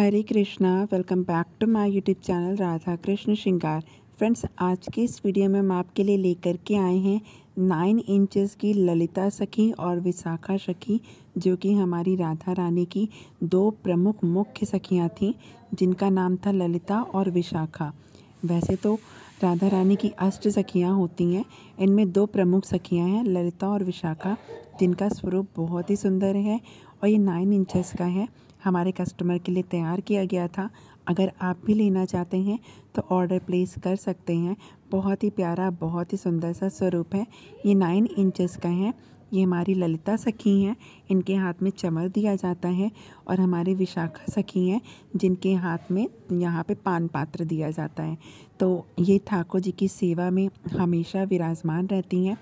Hare Krishna welcome back to my YouTube channel Radha Krishna श्रृंगार friends आज की इस वीडियो में हम आपके लिए लेकर के आए हैं नाइन इंचेस की ललिता सखी और विशाखा सखी जो कि हमारी राधा रानी की दो प्रमुख मुख्य सखियां थीं जिनका नाम था ललिता और विशाखा वैसे तो राधा रानी की अष्ट सखियाँ होती हैं इनमें दो प्रमुख सखियाँ हैं ललिता और विशाखा जिनका स्वरूप बहुत ही सुंदर है और ये नाइन इंचेस का है हमारे कस्टमर के लिए तैयार किया गया था अगर आप भी लेना चाहते हैं तो ऑर्डर प्लेस कर सकते हैं बहुत ही प्यारा बहुत ही सुंदर सा स्वरूप है ये नाइन इंचेस का है ये हमारी ललिता सखी हैं इनके हाथ में चमर दिया जाता है और हमारे विशाखा सखी हैं जिनके हाथ में यहाँ पे पान पात्र दिया जाता है तो ये ठाकुर जी की सेवा में हमेशा विराजमान रहती हैं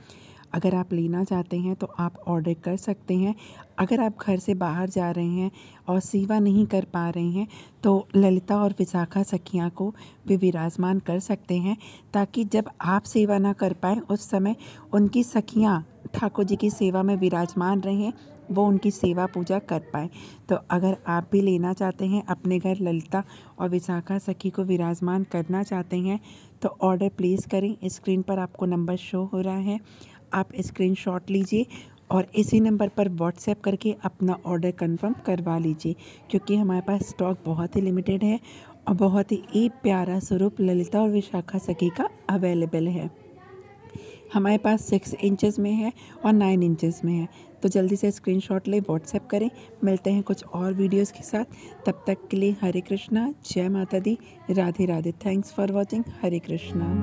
अगर आप लेना चाहते हैं तो आप ऑर्डर कर सकते हैं अगर आप घर से बाहर जा रहे हैं और सेवा नहीं कर पा रहे हैं तो ललिता और विशाखा सखियाँ को भी विराजमान कर सकते हैं ताकि जब आप सेवा ना कर पाएँ उस समय उनकी सखियाँ ठाकुर जी की सेवा में विराजमान रहें वो उनकी सेवा पूजा कर पाए तो अगर आप भी लेना चाहते हैं अपने घर ललिता और विशाखा सखी को विराजमान करना चाहते हैं तो ऑर्डर प्लेस करें स्क्रीन पर आपको नंबर शो हो रहा है आप स्क्रीन लीजिए और इसी नंबर पर व्हाट्सएप करके अपना ऑर्डर कंफर्म करवा लीजिए क्योंकि हमारे पास स्टॉक बहुत ही लिमिटेड है और बहुत ही प्यारा स्वरूप ललिता और विशाखा सखी का अवेलेबल है हमारे पास सिक्स इंचेस में है और नाइन इंचेस में है तो जल्दी से स्क्रीनशॉट ले व्हाट्सएप करें मिलते हैं कुछ और वीडियोस के साथ तब तक के लिए हरे कृष्णा जय माता दी Radhe Radhe thanks for watching हरे कृष्णा